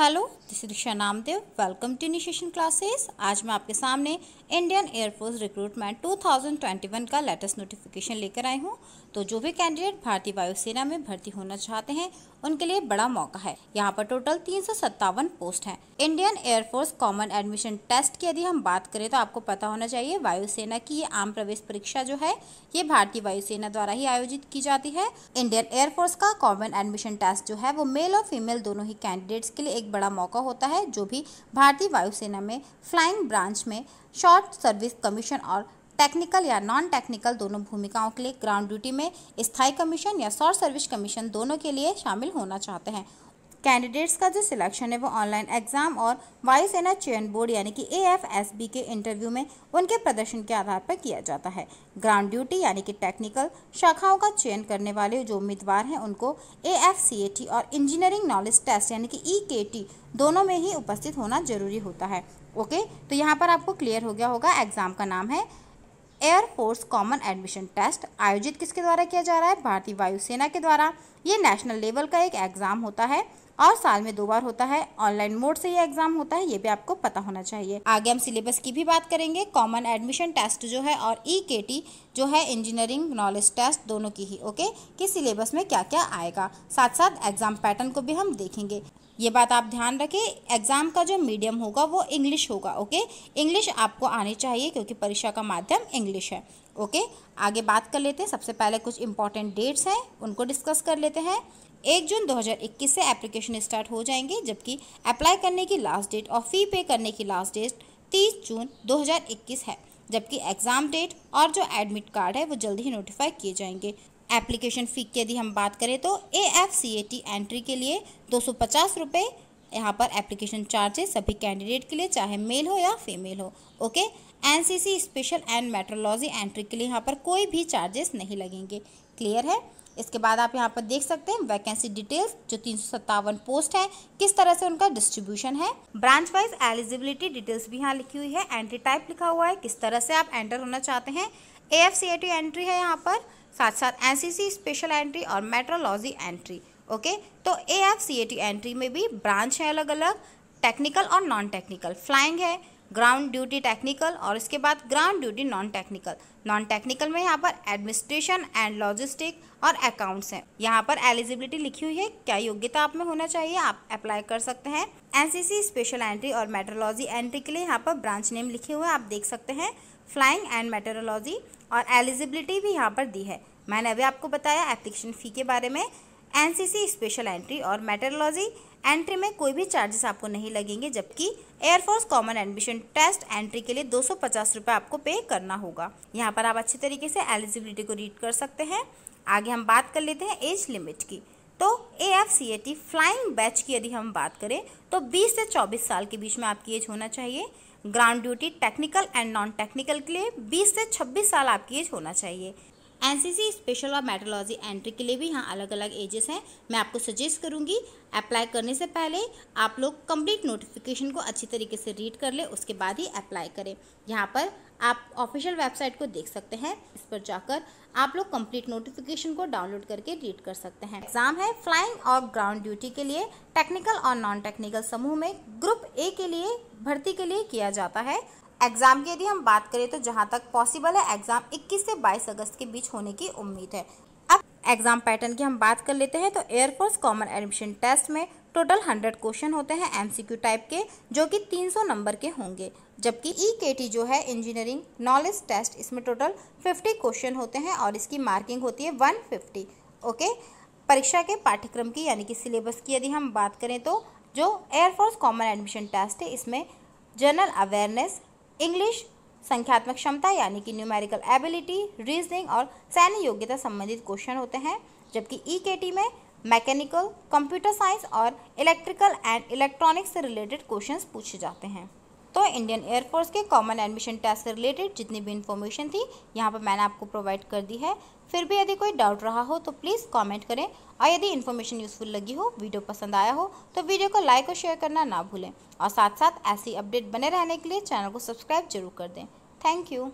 hello this is Risha Namdev welcome to initiation classes आज मैं आपके सामने इंडियन एयरफोर्स रिक्रूटमेंट 2021 का लेटेस्ट नोटिफिकेशन लेकर आई हूँ तो जो भी कैंडिडेट भारतीय वायुसेना में भर्ती होना चाहते हैं उनके लिए बड़ा मौका है यहाँ पर टोटल तीन पोस्ट हैं Indian Air Force common admission test की यदि हम बात करें तो आपको पता होना चाहिए वायुसेना की ये आम प्रवेश परीक्षा जो है ये भारतीय वायुसेना द्वारा ही आयोजित की जाती है इंडियन एयरफोर्स का कॉमन एडमिशन टेस्ट जो है वो मेल और फीमेल दोनों ही कैंडिडेट्स के लिए एक बड़ा मौका का होता है जो भी भारतीय वायुसेना में फ्लाइंग ब्रांच में शॉर्ट सर्विस कमीशन और टेक्निकल या नॉन टेक्निकल दोनों भूमिकाओं के लिए ग्राउंड ड्यूटी में स्थायी कमीशन या शॉर्ट सर्विस कमीशन दोनों के लिए शामिल होना चाहते हैं कैंडिडेट्स का जो सिलेक्शन है वो ऑनलाइन एग्जाम और वायुसेना चयन बोर्ड यानी कि ए के इंटरव्यू में उनके प्रदर्शन के आधार पर किया जाता है ग्राउंड ड्यूटी यानी कि टेक्निकल शाखाओं का चयन करने वाले जो उम्मीदवार हैं उनको ए और इंजीनियरिंग नॉलेज टेस्ट यानी कि ई e दोनों में ही उपस्थित होना जरूरी होता है ओके तो यहाँ पर आपको क्लियर हो गया होगा एग्ज़ाम का नाम है एयरफोर्स कॉमन एडमिशन टेस्ट आयोजित किसके द्वारा किया जा रहा है भारतीय वायुसेना के द्वारा ये नेशनल लेवल का एक एग्ज़ाम होता है और साल में दो बार होता है ऑनलाइन मोड से ये एग्जाम होता है ये भी आपको पता होना चाहिए आगे हम सिलेबस की भी बात करेंगे कॉमन एडमिशन टेस्ट जो है और ई e जो है इंजीनियरिंग नॉलेज टेस्ट दोनों की ही ओके कि सिलेबस में क्या क्या आएगा साथ साथ एग्जाम पैटर्न को भी हम देखेंगे ये बात आप ध्यान रखें एग्ज़ाम का जो मीडियम होगा वो इंग्लिश होगा ओके इंग्लिश आपको आनी चाहिए क्योंकि परीक्षा का माध्यम इंग्लिश है ओके आगे बात कर लेते हैं सबसे पहले कुछ इंपॉर्टेंट डेट्स हैं उनको डिस्कस कर लेते हैं एक जून 2021 से एप्लीकेशन स्टार्ट हो जाएंगे जबकि अप्लाई करने की लास्ट डेट और फ़ी पे करने की लास्ट डेट तीस जून दो है जबकि एग्ज़ाम डेट और जो एडमिट कार्ड है वो जल्द ही नोटिफाई किए जाएंगे एप्लीकेशन फ़ी की यदि हम बात करें तो A F C A T entry के लिए दो सौ पचास रुपये यहाँ पर एप्लीकेशन चार्जेस सभी कैंडिडेट के लिए चाहे मेल हो या फीमेल हो okay NCC special and metrology entry के लिए यहाँ पर कोई भी चार्जेस नहीं लगेंगे क्लियर है इसके बाद आप यहाँ पर देख सकते हैं वैकेंसी डिटेल्स जो तीन पोस्ट है किस तरह से उनका डिस्ट्रीब्यूशन है ब्रांच वाइज एलिजिबिलिटी डिटेल्स भी यहाँ लिखी हुई है एंट्री टाइप लिखा हुआ है किस तरह से आप एंटर होना चाहते हैं ए एफ सी एंट्री है यहाँ पर साथ साथ एन स्पेशल एंट्री और मेट्रोलॉजी एंट्री ओके तो A F C A T entry में भी ब्रांच है अलग अलग टेक्निकल और नॉन टेक्निकल फ्लाइंग है ग्राउंड ड्यूटी टेक्निकल और इसके बाद ground duty non technical non technical में यहाँ पर एडमिनिस्ट्रेशन एंड लॉजिस्टिक और अकाउंट्स हैं यहाँ पर एलिजिबिलिटी लिखी हुई है क्या योग्यता आप में होना चाहिए आप अप्लाई कर सकते हैं एनसीसी स्पेशल एंट्री और मेट्रोलॉजी एंट्री के लिए यहाँ पर ब्रांच नेम लिखे हुए आप देख सकते हैं फ्लाइंग एंड मेट्रोलॉजी और एलिजिबिलिटी भी यहाँ पर दी है मैंने अभी आपको बताया एप्लीकेशन फ़ी के बारे में एनसीसी स्पेशल एंट्री और मेटरोलॉजी एंट्री में कोई भी चार्जेस आपको नहीं लगेंगे जबकि air force common admission test entry के लिए दो सौ आपको पे करना होगा यहाँ पर आप अच्छे तरीके से एलिजिबिलिटी को रीड कर सकते हैं आगे हम बात कर लेते हैं एज लिमिट की तो A F C A T flying batch की यदि हम बात करें तो 20 से 24 साल के बीच में आपकी एज होना चाहिए ground duty technical and non technical के लिए 20 से 26 साल आपकी एज होना चाहिए एनसीसी स्पेशल और मेट्रोलॉजी एंट्री के लिए भी यहाँ अलग अलग एजेस हैं मैं आपको सजेस्ट करूँगी अप्लाई करने से पहले आप लोग कंप्लीट नोटिफिकेशन को अच्छी तरीके से रीड कर ले उसके बाद ही अप्लाई करें यहाँ पर आप ऑफिशियल वेबसाइट को देख सकते हैं इस पर जाकर आप लोग कंप्लीट नोटिफिकेशन को डाउनलोड करके रीड कर सकते हैं एग्जाम है फ्लाइंग और ग्राउंड ड्यूटी के लिए टेक्निकल और नॉन टेक्निकल समूह में ग्रुप ए के लिए भर्ती के लिए किया जाता है एग्ज़ाम की यदि हम बात करें तो जहाँ तक पॉसिबल है एग्ज़ाम 21 से 22 अगस्त के बीच होने की उम्मीद है अब एग्ज़ाम पैटर्न की हम बात कर लेते हैं तो एयरफोर्स कॉमन एडमिशन टेस्ट में टोटल 100 क्वेश्चन होते हैं एमसीक्यू टाइप के जो कि 300 नंबर के होंगे जबकि ई के टी जो है इंजीनियरिंग नॉलेज टेस्ट इसमें टोटल फिफ्टी क्वेश्चन होते हैं और इसकी मार्किंग होती है वन ओके परीक्षा के पाठ्यक्रम की यानी कि सिलेबस की यदि हम बात करें तो जो एयरफोर्स कॉमन एडमिशन टेस्ट है इसमें जनरल अवेयरनेस इंग्लिश संख्यात्मक क्षमता यानी कि न्यूमेरिकल एबिलिटी रीजनिंग और सैन्य योग्यता संबंधित क्वेश्चन होते हैं जबकि ई e में मैकेनिकल कंप्यूटर साइंस और इलेक्ट्रिकल एंड इलेक्ट्रॉनिक्स से रिलेटेड क्वेश्चंस पूछे जाते हैं तो इंडियन एयरफोर्स के कॉमन एडमिशन टेस्ट से रिलेटेड जितनी भी इन्फॉर्मेशन थी यहाँ पर मैंने आपको प्रोवाइड कर दी है फिर भी यदि कोई डाउट रहा हो तो प्लीज़ कॉमेंट करें और यदि इन्फॉर्मेशन यूज़फुल लगी हो वीडियो पसंद आया हो तो वीडियो को लाइक और शेयर करना ना भूलें और साथ साथ ऐसी अपडेट बने रहने के लिए चैनल को सब्सक्राइब जरूर कर दें थैंक यू